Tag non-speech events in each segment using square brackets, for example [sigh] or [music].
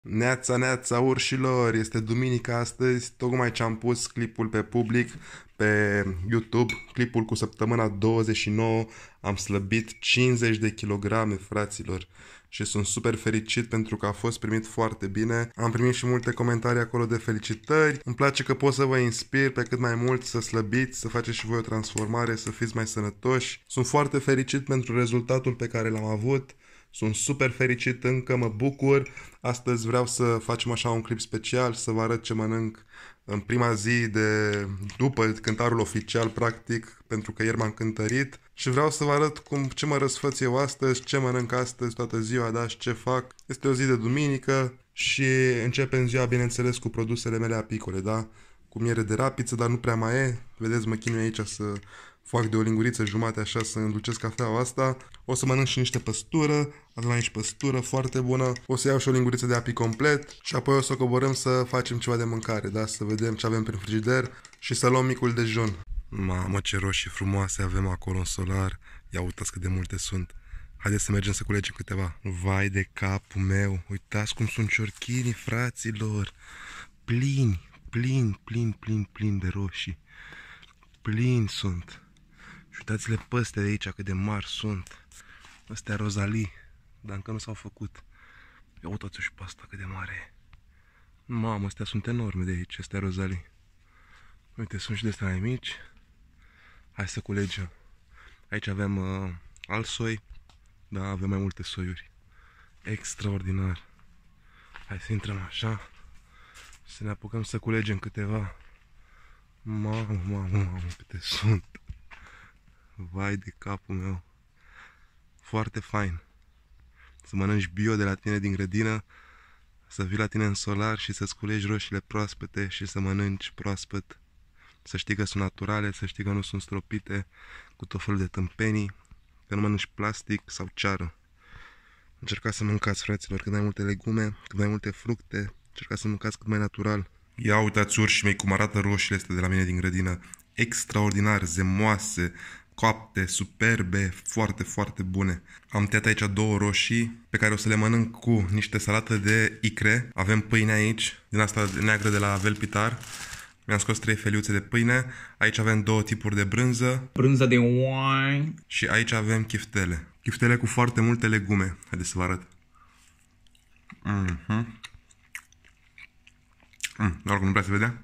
Neața, neața urșilor, este duminica astăzi, tocmai ce am pus clipul pe public pe YouTube, clipul cu săptămâna 29, am slăbit 50 de kilograme, fraților și sunt super fericit pentru că a fost primit foarte bine. Am primit și multe comentarii acolo de felicitări. Îmi place că pot să vă inspir pe cât mai mult să slăbiți, să faceți și voi o transformare, să fiți mai sănătoși. Sunt foarte fericit pentru rezultatul pe care l-am avut. Sunt super fericit încă, mă bucur. Astăzi vreau să facem așa un clip special, să vă arăt ce mănânc în prima zi de după cântarul oficial, practic, pentru că ieri m-am cântărit și vreau să vă arăt cum, ce mă răsfăț eu astăzi, ce mănânc astăzi toată ziua, da, și ce fac. Este o zi de duminică și începem ziua, bineînțeles, cu produsele mele apicole, da, cu miere de rapiță, dar nu prea mai e. Vedeți, mă chinui aici să fac de o linguriță jumate așa să îndulcesc cafeaua asta. O să mănânc și niște păstură, avem aici păstură foarte bună. O să iau și o linguriță de api complet și apoi o să coborăm să facem ceva de mâncare, da? Să vedem ce avem prin frigider și să luăm micul dejun. Mamă, ce roșii frumoase avem acolo în solar. Ia uitați cât de multe sunt. Haideți să mergem să culegem câteva. Vai de capul meu, uitați cum sunt ciorchinii, fraților. Plini, plini, plini, plini, plini de roșii. Plini sunt. Uitați-le păste de aici cât de mari sunt. Astea rozalii, dar încă nu s-au făcut. Ia uitați-o și pe asta cât de mare e. Mamă, astea sunt enorme de aici, astea rozalii. Uite, sunt și de astea mai mici. Hai să culegem. Aici avem uh, alt soi, dar avem mai multe soiuri. Extraordinar. Hai să intrăm așa. Să ne apucăm să culegem câteva. Mamă, mamă, mamă, câte sunt. Vai de capul meu. Foarte fain. Să mănânci bio de la tine din grădină, să vii la tine în solar și să-ți culegi roșiile proaspete și să mănânci proaspăt. Să știi că sunt naturale, să știi că nu sunt stropite cu tot felul de tâmpenii, că nu mănânci plastic sau ceară. Încercați să mâncați, fraților, cât mai multe legume, cât mai multe fructe, încercați să mâncați cât mai natural. Ia uitați urși mei cum arată roșiile astea de la mine din grădină. Extraordinar, zemoase, coapte, superbe, foarte, foarte bune. Am tăiat aici două roșii pe care o să le mănânc cu niște salată de icre. Avem pâine aici, din asta neagră de la Velpitar. Mi-am scos trei feliuțe de pâine. Aici avem două tipuri de brânză. Brânză de oai. Și aici avem chiftele. Chiftele cu foarte multe legume. Haideți să vă arăt. Mm-hmm. Mm, oricum nu prea se vedea.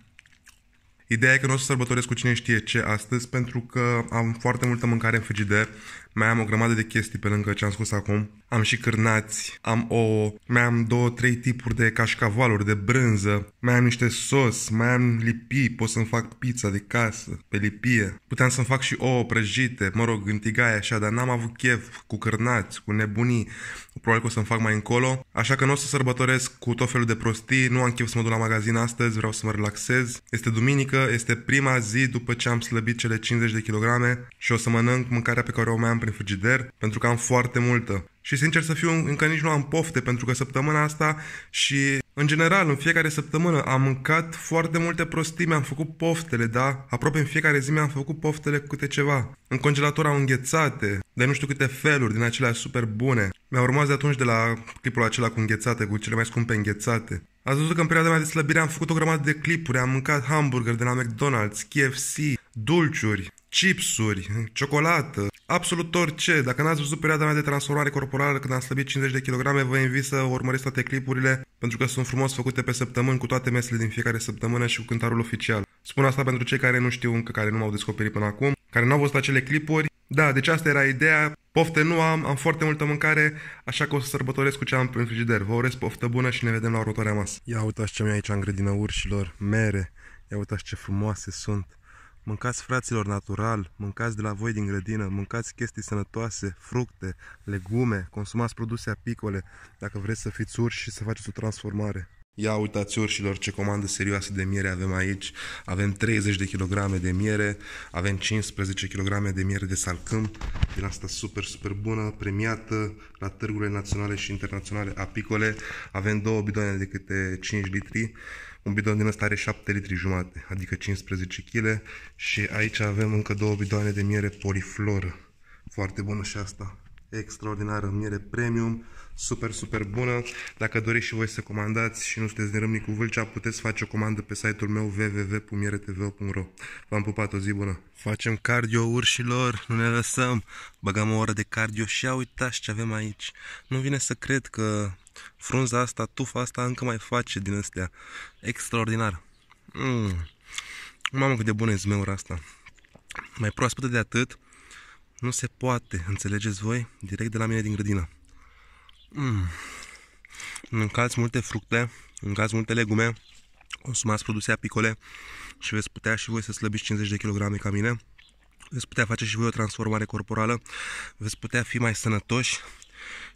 Ideea e că nu o să sărbătoresc cu cine știe ce astăzi pentru că am foarte multă mâncare în frigider, mai am o grămadă de chestii pe lângă ce am spus acum. Am și cârnați, am o, mai am două, trei tipuri de cașcavaluri, de brânză, mai am niște sos, mai am lipii, pot să-mi fac pizza de casă, pe lipie. Puteam să-mi fac și ouă prăjite, mă rog, în tigaie așa, dar n-am avut chef cu cârnați, cu nebunii. Probabil că o să-mi fac mai încolo. Așa că nu o să sărbătoresc cu tot felul de prostii, nu am chef să mă duc la magazin astăzi, vreau să mă relaxez. Este duminică, că este prima zi după ce am slăbit cele 50 de kilograme și o să mănânc mâncarea pe care o mai am prin frigider, pentru că am foarte multă. Și sincer să fiu, încă nici nu am pofte, pentru că săptămâna asta și în general, în fiecare săptămână am mâncat foarte multe prostii, mi-am făcut poftele, da? Aproape în fiecare zi mi-am făcut poftele cu câte ceva. În congelator au înghețate, de nu știu câte feluri, din acelea super bune. Mi-au rămas de atunci de la clipul acela cu înghețate, cu cele mai scumpe înghețate. Ați văzut că în perioada mea de slăbire am făcut o grămadă de clipuri, am mâncat hamburger de la McDonald's, KFC, dulciuri, chipsuri, ciocolată, absolut orice. Dacă n-ați văzut perioada mea de transformare corporală când am slăbit 50 de kg, vă invit să urmăriți toate clipurile pentru că sunt frumos făcute pe săptămâni cu toate mesele din fiecare săptămână și cu cântarul oficial. Spun asta pentru cei care nu știu încă, care nu m-au descoperit până acum care n-au văzut acele clipuri. Da, deci asta era ideea. Pofte nu am, am foarte multă mâncare, așa că o să sărbătoresc cu ce am prin frigider. Vă urez poftă bună și ne vedem la următoarea masă. Ia uitați ce am aici în grădina urșilor, mere. Ia uitați ce frumoase sunt. Mâncați fraților natural, mâncați de la voi din grădină, mâncați chestii sănătoase, fructe, legume, consumați produse apicole, dacă vreți să fiți urși și să faceți o transformare. Ia uitați orșilor ce comandă serioasă de miere avem aici. Avem 30 de kilograme de miere, avem 15 kg de miere de salcâm, din asta super, super bună, premiată la târgurile naționale și internaționale apicole. Avem două bidone de câte 5 litri. Un bidon din ăsta are 7 litri jumate, adică 15 kg. Și aici avem încă două bidoane de miere poliflor Foarte bună și asta extraordinară, miere premium, super, super bună. Dacă doriți și voi să comandați și nu sunteți din cu Vâlcea, puteți face o comandă pe site-ul meu www.mieretv.ro V-am pupat, o zi bună! Facem cardio urșilor, nu ne lăsăm, băgăm o oră de cardio și ia uitați ce avem aici. Nu vine să cred că frunza asta, tufa asta încă mai face din astea. Extraordinar! Mm. Mamă cât de bună e zmeura asta! Mai proaspătă de atât, nu se poate, înțelegeți voi? Direct de la mine din grădină. Mm. Mâncați multe fructe, mâncați multe legume, consumați produse apicole și veți putea și voi să slăbiți 50 de kg ca mine. Veți putea face și voi o transformare corporală, veți putea fi mai sănătoși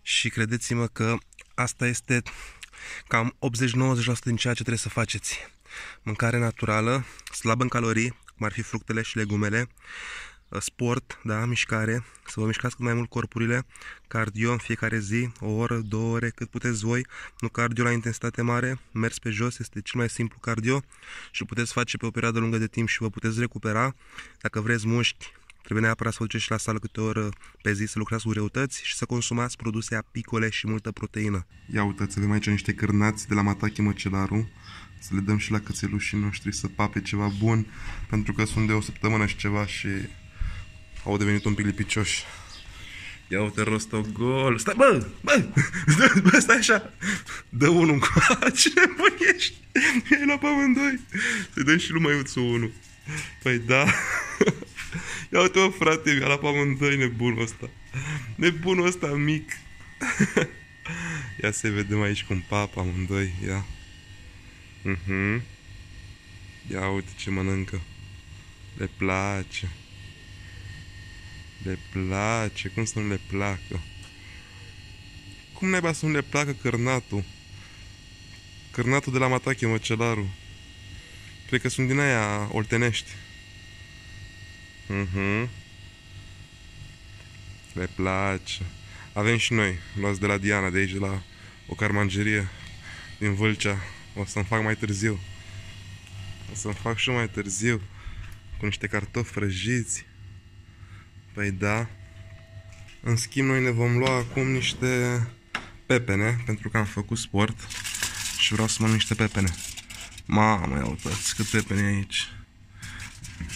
și credeți-mă că asta este cam 80-90% din ceea ce trebuie să faceți. Mâncare naturală, slabă în calorii, cum ar fi fructele și legumele, Uh, sport, da, mișcare, să vă mișcați cât mai mult corpurile, cardio în fiecare zi, o oră, două ore, cât puteți voi, nu cardio la intensitate mare, mers pe jos, este cel mai simplu cardio și puteți face pe o perioadă lungă de timp și vă puteți recupera. Dacă vreți mușchi, trebuie neapărat să vă duceți și la sală câte o oră pe zi să lucrați cu greutăți și să consumați produse apicole și multă proteină. Ia uitați, avem aici niște cârnați de la Matache Măcelaru, să le dăm și la cățelușii noștri să pape ceva bun, pentru că sunt de o săptămână și ceva și au devenit un pilipicioș. Ia uite rostogol. Stai, bă, bă, [laughs] stai, bă, stai așa. Dă unul încoace, [laughs] bă, ești. E la amândoi. Să-i dăm și lui Maiuțu unul. Păi da. [laughs] Ia uite, o frate, e la luat pe amândoi nebunul ăsta. Nebunul ăsta mic. Ia să vedem aici cum papa. amândoi, ia. Mhm. Ia uite ce mănâncă. Le place. Le place, cum să nu le placă? Cum ne să nu le placă cărnatul? Cărnatul de la Matache, măcelarul. Cred că sunt din aia oltenești. Mhm. Uh-huh. Le place. Avem și noi, luați de la Diana, de aici, de la o carmangerie din Vâlcea. O să-mi fac mai târziu. O să-mi fac și mai târziu cu niște cartofi prăjiți. Păi da. În schimb, noi ne vom lua acum niște pepene, pentru că am făcut sport și vreau să mănânc niște pepene. Mamă, ia uitați câte pepene aici.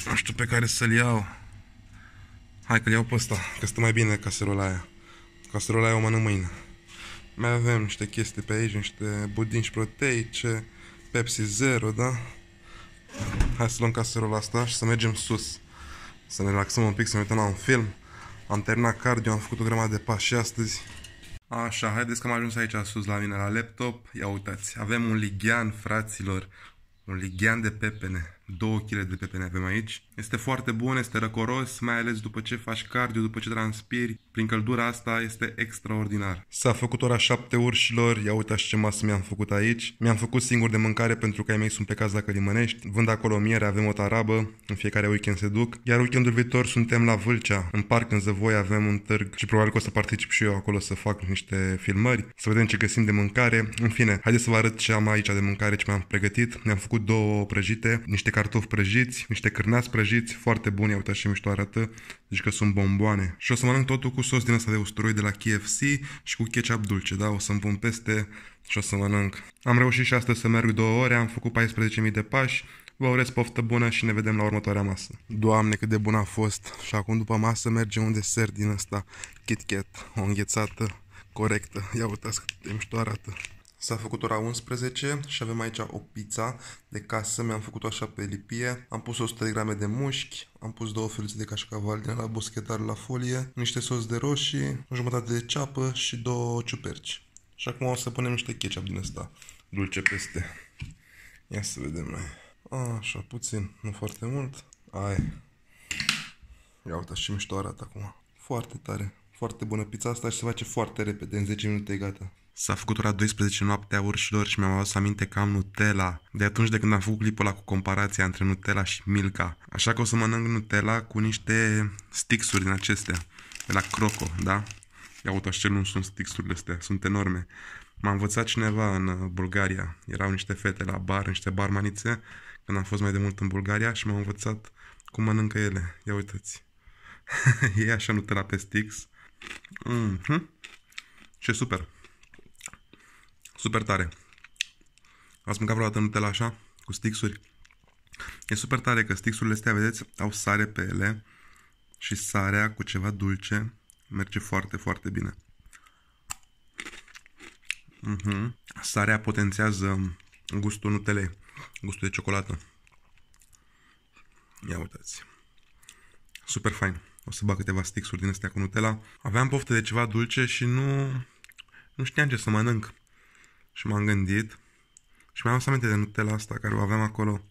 Nu știu pe care să-l iau. Hai că-l iau pe ăsta, că stă mai bine caserola aia. Caserola aia o mănânc mâine. Mai avem niște chestii pe aici, niște budinci proteice, Pepsi Zero, da? Hai să luăm caserola asta și să mergem sus să ne relaxăm un pic, să ne uităm la un film. Am terminat cardio, am făcut o grămadă de pași și astăzi. Așa, haideți că am ajuns aici sus la mine la laptop. Ia uitați, avem un lighean, fraților. Un lighean de pepene. 2 kg de pepene avem aici. Este foarte bun, este răcoros, mai ales după ce faci cardio, după ce transpiri. Prin căldura asta este extraordinar. S-a făcut ora 7 urșilor, ia uitați ce masă mi-am făcut aici. Mi-am făcut singur de mâncare pentru că ai mei sunt caz dacă limănești. Vând acolo miere, avem o tarabă, în fiecare weekend se duc. Iar weekendul viitor suntem la Vâlcea, în parc în Zăvoi avem un târg și probabil că o să particip și eu acolo să fac niște filmări, să vedem ce găsim de mâncare. În fine, haideți să vă arăt ce am aici de mâncare, ce mi-am pregătit. Mi-am făcut două prăjite, niște cartofi prăjiți, niște cârnați prăjiți, foarte buni, ia uitați și mișto arată, deci că sunt bomboane. Și o să mănânc totul cu sos din asta de usturoi de la KFC și cu ketchup dulce, da, o să-mi pun peste și o să mănânc. Am reușit și astăzi să merg două ore, am făcut 14.000 de pași, Vă urez poftă bună și ne vedem la următoarea masă. Doamne, cât de bună a fost! Și acum după masă merge un desert din asta, Kit Kat, o înghețată corectă. Ia uitați cât de mișto arată. S-a făcut ora 11 și avem aici o pizza de casă, mi-am făcut-o așa pe lipie, am pus 100 de grame de mușchi, am pus două felii de cașcaval din la boschetar la folie, niște sos de roșii, o jumătate de ceapă și două ciuperci. Și acum o să punem niște ketchup din asta, dulce peste. Ia să vedem noi. Așa, puțin, nu foarte mult. Ai. Ia uita și mișto arată acum. Foarte tare, foarte bună pizza asta și se face foarte repede, în 10 minute e gata. S-a făcut ora 12 noaptea urșilor și mi-am adus aminte că am Nutella de atunci de când am făcut clipul ăla cu comparația între Nutella și Milka. Așa că o să mănânc Nutella cu niște stixuri din acestea, de la Croco, da? Ia uite așa nu sunt stixurile astea, sunt enorme. M-a învățat cineva în uh, Bulgaria, erau niște fete la bar, niște barmanițe, când am fost mai de mult în Bulgaria și m-au învățat cum mănâncă ele. Ia uitați. [laughs] e așa Nutella pe stix. Mm-hmm. Ce super! Super tare. Ați mâncat vreodată Nutella așa? Cu stixuri? E super tare că stixurile astea, vedeți, au sare pe ele și sarea cu ceva dulce merge foarte, foarte bine. Mm-hmm. Sarea potențează gustul nutelei, gustul de ciocolată. Ia uitați. Super fain. O să bag câteva stixuri din astea cu Nutella. Aveam poftă de ceva dulce și nu, nu știam ce să mănânc și m-am gândit și mi-am adus aminte de nutela asta care o aveam acolo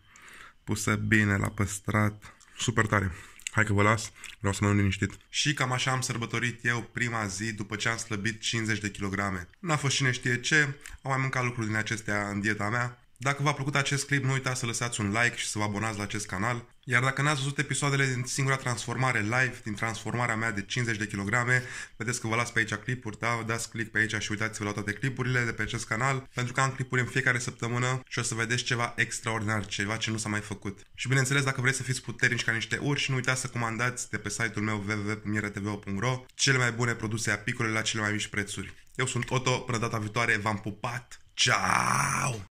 pusă bine, la păstrat, super tare. Hai că vă las, vreau să mă liniștit. Și cam așa am sărbătorit eu prima zi după ce am slăbit 50 de kilograme. N-a fost cine știe ce, am mai mâncat lucruri din acestea în dieta mea, dacă v-a plăcut acest clip, nu uitați să lăsați un like și să vă abonați la acest canal. Iar dacă n-ați văzut episoadele din singura transformare live, din transformarea mea de 50 de kilograme, vedeți că vă las pe aici clipuri, da? dați click pe aici și uitați-vă la toate clipurile de pe acest canal, pentru că am clipuri în fiecare săptămână și o să vedeți ceva extraordinar, ceva ce nu s-a mai făcut. Și bineînțeles, dacă vreți să fiți puternici ca niște urși, nu uitați să comandați de pe site-ul meu www.miretv.ro cele mai bune produse apicole la cele mai mici prețuri. Eu sunt Otto, până data viitoare, v-am pupat! Ciao!